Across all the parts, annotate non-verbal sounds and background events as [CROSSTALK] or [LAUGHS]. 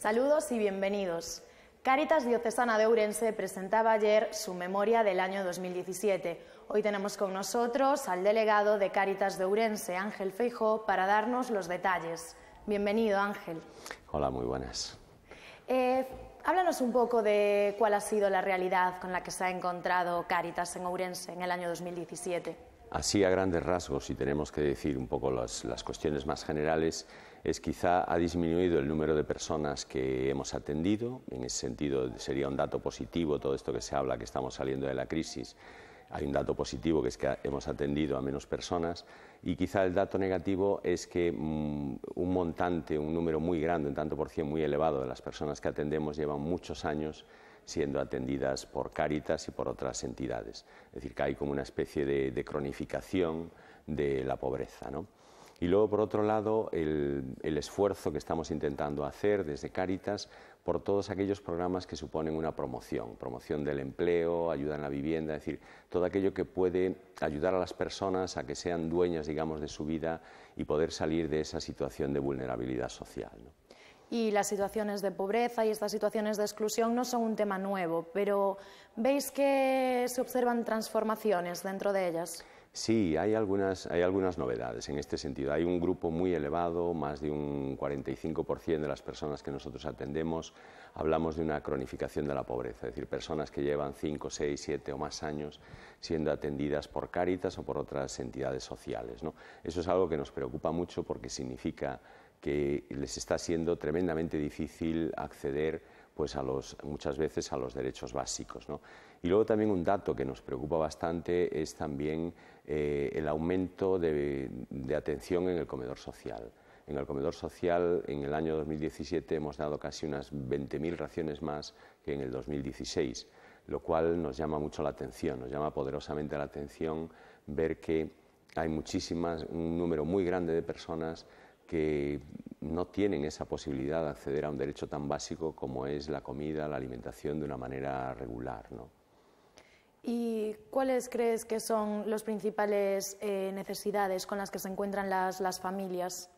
Saludos y bienvenidos. Cáritas Diocesana de Ourense presentaba ayer su memoria del año 2017. Hoy tenemos con nosotros al delegado de Cáritas de Ourense, Ángel Feijó, para darnos los detalles. Bienvenido, Ángel. Hola, muy buenas. Eh, háblanos un poco de cuál ha sido la realidad con la que se ha encontrado Cáritas en Ourense en el año 2017. Así, a grandes rasgos, y tenemos que decir un poco las cuestiones más generales, es quizá ha disminuido el número de personas que hemos atendido. En ese sentido sería un dato positivo todo esto que se habla que estamos saliendo de la crisis. Hay un dato positivo que es que hemos atendido a menos personas y quizá el dato negativo es que mm, un montante, un número muy grande, un tanto por cien muy elevado de las personas que atendemos llevan muchos años siendo atendidas por Cáritas y por otras entidades. Es decir, que hay como una especie de, de cronificación de la pobreza. ¿no? Y luego, por otro lado, el, esfuerzo que estamos intentando hacer desde Cáritas por todos aquellos programas que suponen una promoción, promoción del empleo, ayuda en la vivienda, es decir, todo aquello que puede ayudar a las personas a que sean dueñas, digamos, de su vida y poder salir de esa situación de vulnerabilidad social. y las situaciones de pobreza y estas situaciones de exclusión no son un tema nuevo, pero ¿veis que se observan transformaciones dentro de ellas? Sí, hay algunas, hay algunas novedades en este sentido. Hay un grupo muy elevado, más de un 45% de las personas que nosotros atendemos, hablamos de una cronificación de la pobreza, es decir, personas que llevan 5, 6, 7 o más años siendo atendidas por Cáritas o por otras entidades sociales. Eso es algo que nos preocupa mucho porque significa que les está siendo tremendamente difícil acceder pues a los, muchas veces a los derechos básicos. Y luego también un dato que nos preocupa bastante es también eh, el aumento de, de atención en el comedor social. En el comedor social, en el año 2017, hemos dado casi unas 20.000 raciones más que en el 2016, lo cual nos llama mucho la atención, nos llama poderosamente la atención ver que hay muchísimas, un número muy grande de personas que no tienen esa posibilidad de acceder a un derecho tan básico como es la comida, la alimentación de una manera regular. ¿Y cuáles crees que son las principales eh, necesidades con las que se encuentran las, familias?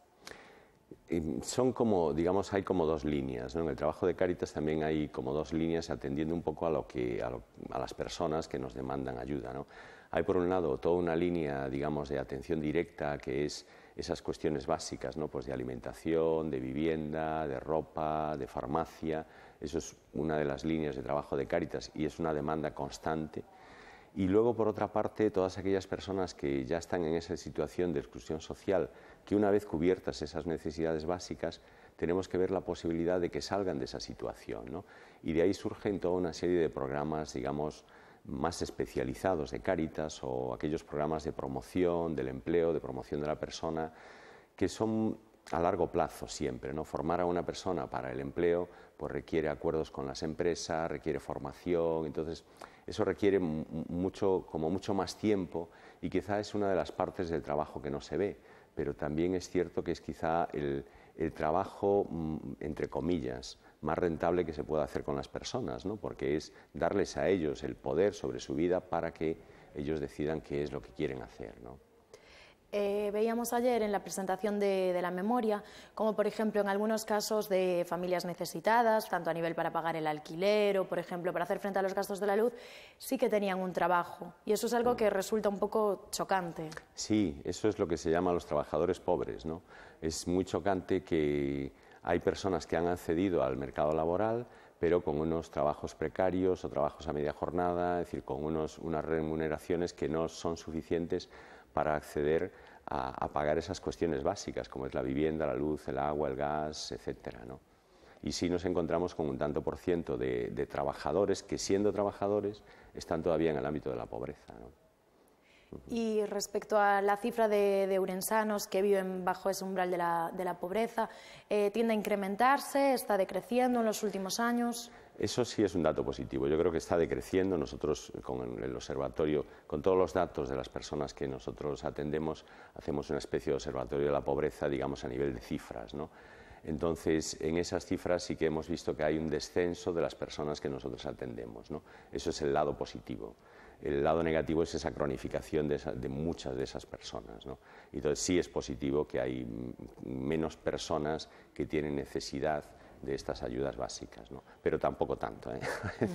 son como, digamos, hay como dos líneas. En el trabajo de Cáritas también hay como dos líneas atendiendo un poco a, lo que, las personas que nos demandan ayuda. ¿no? Hay por un lado toda una línea, digamos, de atención directa que es esas cuestiones básicas, ¿no? pues de alimentación, de vivienda, de ropa, de farmacia. Eso es una de las líneas de trabajo de Cáritas y es una demanda constante. Y luego, por otra parte, todas aquellas personas que ya están en esa situación de exclusión social, que una vez cubiertas esas necesidades básicas, tenemos que ver la posibilidad de que salgan de esa situación. Y de ahí surgen toda una serie de programas, digamos, más especializados de caritas o aquellos programas de promoción del empleo, de promoción de la persona, que son a largo plazo siempre. ¿no? Formar a una persona para el empleo pues requiere acuerdos con las empresas, requiere formación, entonces eso requiere mucho, como mucho más tiempo y quizá es una de las partes del trabajo que no se ve, pero también es cierto que es quizá el trabajo, mm, entre comillas, más rentable que se pueda hacer con las personas, ¿no? porque es darles a ellos el poder sobre su vida para que ellos decidan qué es lo que quieren hacer. Eh, veíamos ayer en la presentación de, la memoria, como por ejemplo en algunos casos de familias necesitadas, tanto a nivel para pagar el alquiler o por ejemplo para hacer frente a los gastos de la luz, sí que tenían un trabajo. Y eso es algo mm. que resulta un poco chocante. Sí, eso es lo que se llama los trabajadores pobres. ¿no? Es muy chocante que hay personas que han accedido al mercado laboral, pero con unos trabajos precarios o trabajos a media jornada, es decir, con unas remuneraciones que no son suficientes para acceder a, pagar esas cuestiones básicas, como es la vivienda, la luz, el agua, el gas, etc. y sí nos encontramos con un tanto por ciento de, trabajadores que siendo trabajadores están todavía en el ámbito de la pobreza. Y respecto a la cifra de, urensanos que viven bajo ese umbral de la, pobreza, eh, ¿tiende a incrementarse? ¿Está decreciendo en los últimos años? Eso sí es un dato positivo. Yo creo que está decreciendo. Nosotros, con el observatorio, con todos los datos de las personas que nosotros atendemos, hacemos una especie de observatorio de la pobreza, digamos, a nivel de cifras. Entonces, en esas cifras sí que hemos visto que hay un descenso de las personas que nosotros atendemos. ¿no? Eso es el lado positivo el lado negativo es esa cronificación de, muchas de esas personas. ¿no? Entonces sí es positivo que hay menos personas que tienen necesidad de estas ayudas básicas, pero tampoco tanto. ¿eh?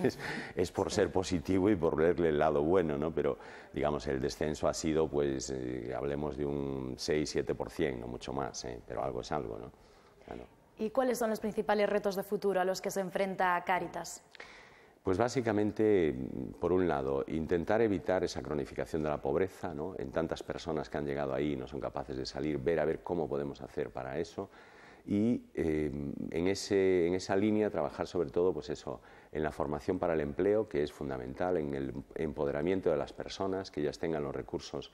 [LAUGHS] es, por ser positivo y por verle el lado bueno, pero digamos el descenso ha sido, pues eh, hablemos de un 6-7%, no mucho más, ¿eh? pero algo es algo. ¿Y cuáles son los principales retos de futuro a los que se enfrenta Cáritas? Pues básicamente, por un lado, intentar evitar esa cronificación de la pobreza ¿no? en tantas personas que han llegado ahí y no son capaces de salir, ver a ver cómo podemos hacer para eso y eh, en, ese, en, esa línea trabajar sobre todo pues eso, en la formación para el empleo, que es fundamental, en el empoderamiento de las personas, que ellas tengan los recursos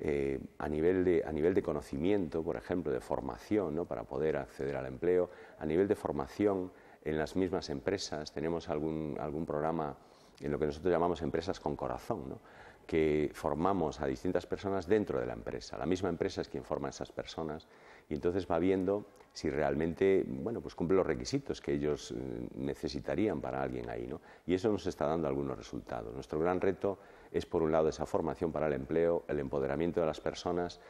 eh, a, nivel de, a nivel de conocimiento, por ejemplo, de formación, ¿no? para poder acceder al empleo, a nivel de formación en las mismas empresas, tenemos algún, algún programa en lo que nosotros llamamos empresas con corazón, ¿no? que formamos a distintas personas dentro de la empresa. La misma empresa es quien forma a esas personas y entonces va viendo si realmente bueno, pues cumple los requisitos que ellos eh, necesitarían para alguien ahí. ¿no? Y eso nos está dando algunos resultados. Nuestro gran reto es, por un lado, esa formación para el empleo, el empoderamiento de las personas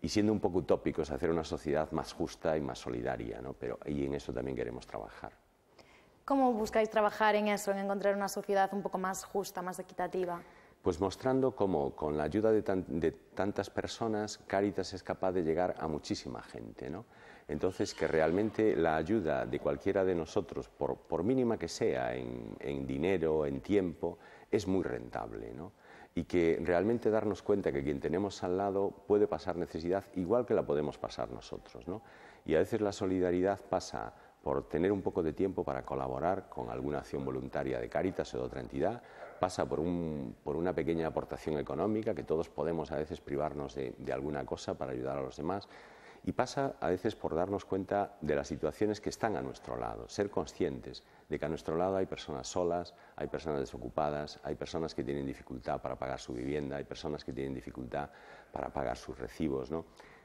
y siendo un poco utópicos, hacer una sociedad más justa y más solidaria. ¿no? Pero, y en eso también queremos trabajar. ¿Cómo buscáis trabajar en eso, en encontrar una sociedad un poco más justa, más equitativa? Pues mostrando cómo con la ayuda de, tantas personas Cáritas es capaz de llegar a muchísima gente, ¿no? Entonces que realmente la ayuda de cualquiera de nosotros, por, mínima que sea, en, dinero, en tiempo, es muy rentable, ¿no? Y que realmente darnos cuenta que quien tenemos al lado puede pasar necesidad igual que la podemos pasar nosotros, ¿no? Y a veces la solidaridad pasa por tener un poco de tiempo para colaborar con alguna acción voluntaria de Caritas o de otra entidad, pasa por, una pequeña aportación económica, que todos podemos a veces privarnos de, alguna cosa para ayudar a los demás, y pasa a veces por darnos cuenta de las situaciones que están a nuestro lado, ser conscientes de que a nuestro lado hay personas solas, hay personas desocupadas, hay personas que tienen dificultad para pagar su vivienda, hay personas que tienen dificultad para pagar sus recibos,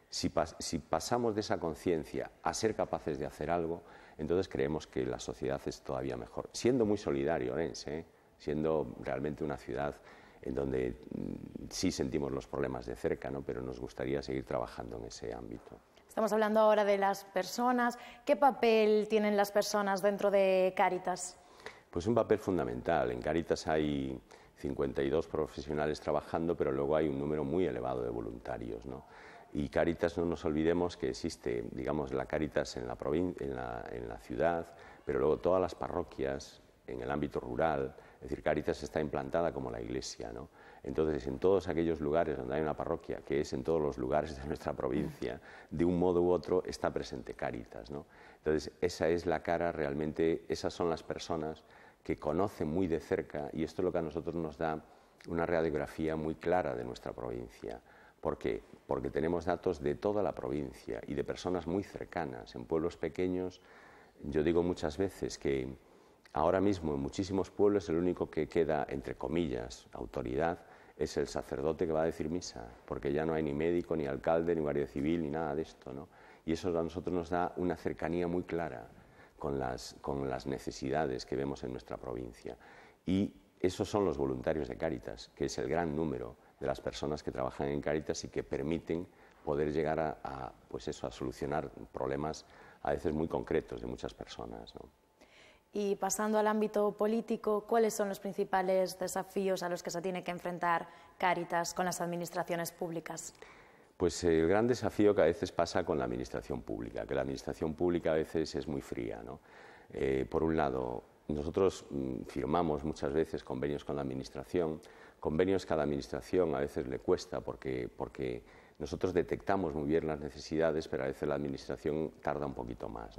si, pasamos de esa conciencia a ser capaces de hacer algo, entonces creemos que la sociedad es todavía mejor. Siendo muy solidario, Orense, ¿eh? siendo realmente una ciudad en donde mm, sí sentimos los problemas de cerca, ¿no? pero nos gustaría seguir trabajando en ese ámbito. Estamos hablando ahora de las personas. ¿Qué papel tienen las personas dentro de Cáritas? Pues un papel fundamental. En Cáritas hay 52 profesionales trabajando, pero luego hay un número muy elevado de voluntarios. ¿no? Y Caritas, no nos olvidemos que existe, digamos, la Caritas en la, ciudad, pero luego todas las parroquias en el ámbito rural, es decir, Caritas está implantada como la iglesia, ¿no? Entonces, en todos aquellos lugares donde hay una parroquia, que es en todos los lugares de nuestra provincia, de un modo u otro está presente Caritas, ¿no? Entonces, esa es la cara realmente, esas son las personas que conocen muy de cerca y esto es lo que a nosotros nos da una radiografía muy clara de nuestra provincia. ¿Por qué? Porque tenemos datos de toda la provincia y de personas muy cercanas, en pueblos pequeños. Yo digo muchas veces que ahora mismo en muchísimos pueblos el único que queda, entre comillas, autoridad es el sacerdote que va a decir misa, porque ya no hay ni médico, ni alcalde, ni guardia civil, ni nada de esto. ¿no? Y eso a nosotros nos da una cercanía muy clara con las, con las necesidades que vemos en nuestra provincia. Y esos son los voluntarios de Cáritas, que es el gran número de las personas que trabajan en Caritas y que permiten poder llegar a, pues eso, a solucionar problemas a veces muy concretos de muchas personas. Y pasando al ámbito político, ¿cuáles son los principales desafíos a los que se tiene que enfrentar Caritas con las administraciones públicas? Pues el gran desafío que a veces pasa con la administración pública, que la administración pública a veces es muy fría. Eh, por un lado, nosotros mm, firmamos muchas veces convenios con la administración Convenios cada administración a veces le cuesta porque, porque nosotros detectamos muy bien las necesidades, pero a veces la administración tarda un poquito más.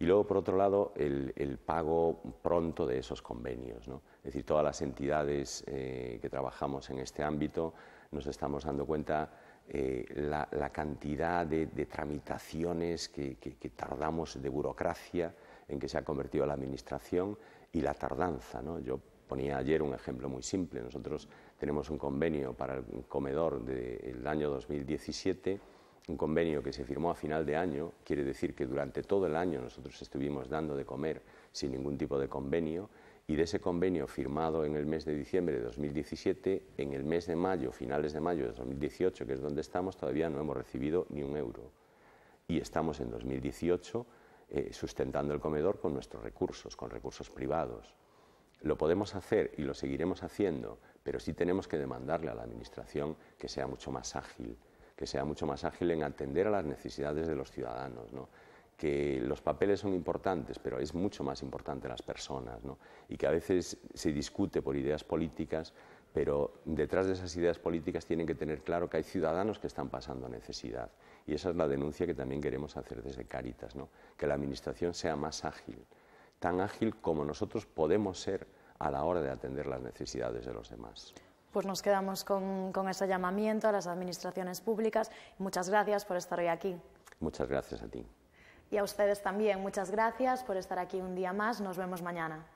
Y luego, por otro lado, el, pago pronto de esos convenios. Es decir, todas las entidades eh, que trabajamos en este ámbito nos estamos dando cuenta eh, la, cantidad de, tramitaciones que, tardamos de burocracia en que se ha convertido la administración y la tardanza. Yo Ponía ayer un ejemplo muy simple. Nosotros tenemos un convenio para el comedor del año 2017, un convenio que se firmó a final de año, quiere decir que durante todo el año nosotros estuvimos dando de comer sin ningún tipo de convenio, y de ese convenio firmado en el mes de diciembre de 2017, en el mes de mayo, finales de mayo de 2018, que es donde estamos, todavía no hemos recibido ni un euro. Y estamos en 2018 eh, sustentando el comedor con nuestros recursos, con recursos privados. Lo podemos hacer y lo seguiremos haciendo, pero sí tenemos que demandarle a la Administración que sea mucho más ágil, que sea mucho más ágil en atender a las necesidades de los ciudadanos, que los papeles son importantes, pero es mucho más importante las personas, y que a veces se discute por ideas políticas, pero detrás de esas ideas políticas tienen que tener claro que hay ciudadanos que están pasando necesidad. Y esa es la denuncia que también queremos hacer desde Caritas, que la Administración sea más ágil, tan ágil como nosotros podemos ser a la hora de atender las necesidades de los demás. Pues nos quedamos con, con ese llamamiento a las administraciones públicas. Muchas gracias por estar hoy aquí. Muchas gracias a ti. Y a ustedes también, muchas gracias por estar aquí un día más. Nos vemos mañana.